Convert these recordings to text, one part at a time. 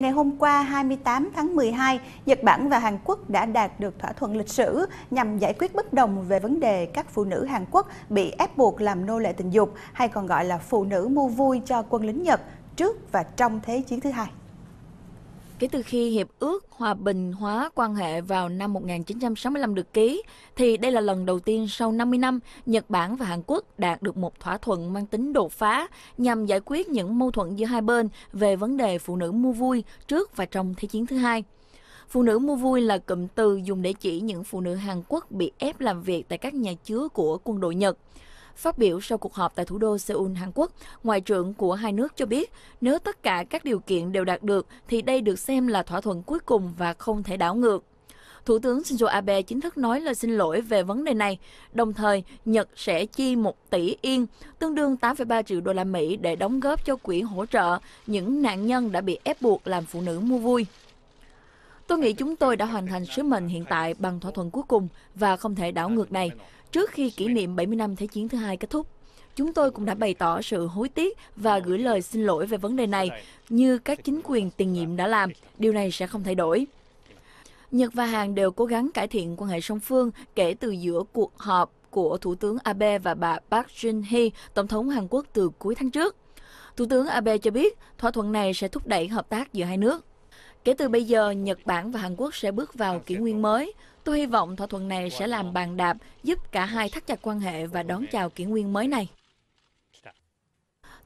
Ngày hôm qua 28 tháng 12, Nhật Bản và Hàn Quốc đã đạt được thỏa thuận lịch sử nhằm giải quyết bất đồng về vấn đề các phụ nữ Hàn Quốc bị ép buộc làm nô lệ tình dục hay còn gọi là phụ nữ mua vui cho quân lính Nhật trước và trong Thế chiến thứ hai. Kể từ khi Hiệp ước Hòa bình hóa quan hệ vào năm 1965 được ký, thì đây là lần đầu tiên sau 50 năm Nhật Bản và Hàn Quốc đạt được một thỏa thuận mang tính đột phá nhằm giải quyết những mâu thuẫn giữa hai bên về vấn đề phụ nữ mua vui trước và trong Thế chiến thứ hai. Phụ nữ mua vui là cụm từ dùng để chỉ những phụ nữ Hàn Quốc bị ép làm việc tại các nhà chứa của quân đội Nhật. Phát biểu sau cuộc họp tại thủ đô Seoul, Hàn Quốc, Ngoại trưởng của hai nước cho biết nếu tất cả các điều kiện đều đạt được thì đây được xem là thỏa thuận cuối cùng và không thể đảo ngược. Thủ tướng Shinzo Abe chính thức nói lời xin lỗi về vấn đề này, đồng thời Nhật sẽ chi 1 tỷ yên, tương đương 8,3 triệu đô la Mỹ để đóng góp cho quỹ hỗ trợ những nạn nhân đã bị ép buộc làm phụ nữ mua vui. Tôi nghĩ chúng tôi đã hoàn thành sứ mệnh hiện tại bằng thỏa thuận cuối cùng và không thể đảo ngược này. Trước khi kỷ niệm 70 năm Thế chiến thứ hai kết thúc, chúng tôi cũng đã bày tỏ sự hối tiếc và gửi lời xin lỗi về vấn đề này, như các chính quyền tiền nhiệm đã làm. Điều này sẽ không thay đổi. Nhật và Hàn đều cố gắng cải thiện quan hệ song phương kể từ giữa cuộc họp của Thủ tướng Abe và bà Park Geun-hye, Tổng thống Hàn Quốc từ cuối tháng trước. Thủ tướng Abe cho biết thỏa thuận này sẽ thúc đẩy hợp tác giữa hai nước. Kể từ bây giờ, Nhật Bản và Hàn Quốc sẽ bước vào kỷ nguyên mới. Tôi hy vọng thỏa thuận này sẽ làm bàn đạp giúp cả hai thắt chặt quan hệ và đón chào kỷ nguyên mới này.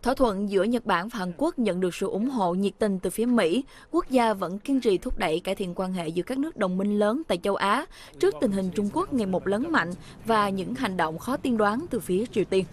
Thỏa thuận giữa Nhật Bản và Hàn Quốc nhận được sự ủng hộ nhiệt tình từ phía Mỹ. Quốc gia vẫn kiên trì thúc đẩy cải thiện quan hệ giữa các nước đồng minh lớn tại châu Á trước tình hình Trung Quốc ngày một lớn mạnh và những hành động khó tiên đoán từ phía Triều Tiên.